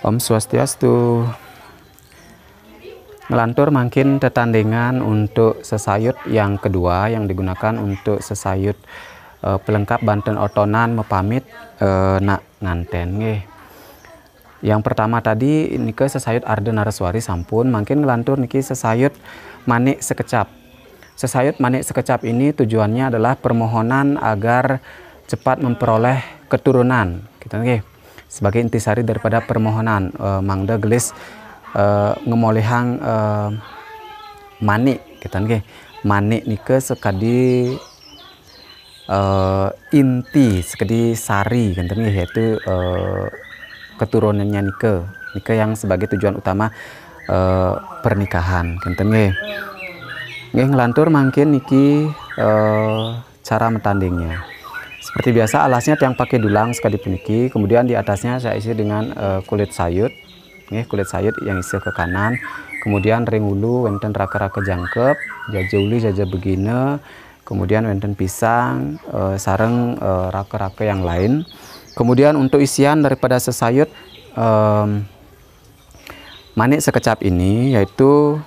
Om Swastiastu. Ngelantur mungkin tetandingan untuk sesayut yang kedua yang digunakan untuk sesayut uh, pelengkap Banten Otonan mepamit uh, nak nganten nge. Yang pertama tadi ini ke sesayut Arden Naraswari sampun makin melantur niki sesayut manik sekecap. Sesayut manik sekecap ini tujuannya adalah permohonan agar cepat memperoleh keturunan. Kita gitu, nge sebagai intisari daripada permohonan uh, eh, mangda gelis uh, eh, ngemolehang uh, eh, mani gitu kita nge mani nike sekadi uh, inti sekadi sari kita gitu kan, nge yaitu uh, keturunannya nike nike yang sebagai tujuan utama uh, pernikahan gitu kan nge ngelantur mungkin niki uh, cara metandingnya seperti biasa alasnya yang pakai dulang sekali puniki, kemudian di atasnya saya isi dengan uh, kulit sayur. Nih, kulit sayur yang isi ke kanan. Kemudian ring ulu wenten raka-raka jangkep, jaja uli jaja begine, kemudian wenten pisang, uh, eh, sarang uh, eh, raka-raka yang lain. Kemudian untuk isian daripada sesayut um, manik sekecap ini yaitu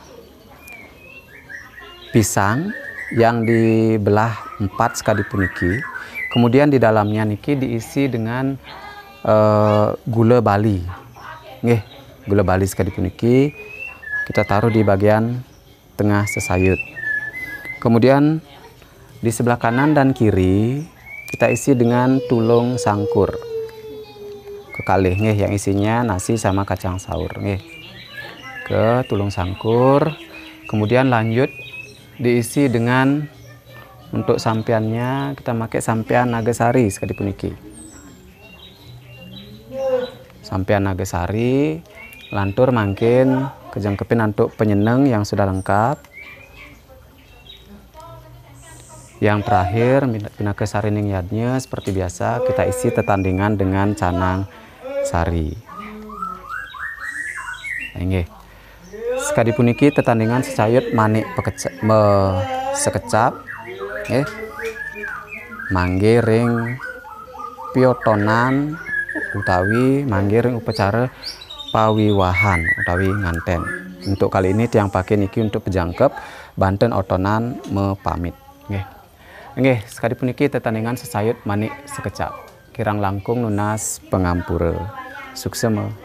pisang yang dibelah empat sekali puniki Kemudian di dalamnya niki diisi dengan uh, gula bali. Nggih, gula bali sekalipun niki kita taruh di bagian tengah sesayut. Kemudian di sebelah kanan dan kiri kita isi dengan tulung sangkur. Kekalih nggih yang isinya nasi sama kacang sahur nggih. Ke tulung sangkur, kemudian lanjut diisi dengan untuk sampiannya kita pakai sampian nagasari sekali iki sampian nagasari lantur mangkin kepin untuk penyeneng yang sudah lengkap yang terakhir pinake sari yadnya seperti biasa kita isi tetandingan dengan canang sari nah, Ini Sekadi puniki tetandingan secayut manik sekecap eh manggiring piotonan utawi manggiring upacara pawiwahan utawi nganten untuk kali ini tiang pakai niki untuk pejangkep Banten otonan mepamit nggih nggih sekalipun niki tetandingan sesayut manik sekecap kirang langkung lunas pengampura suksema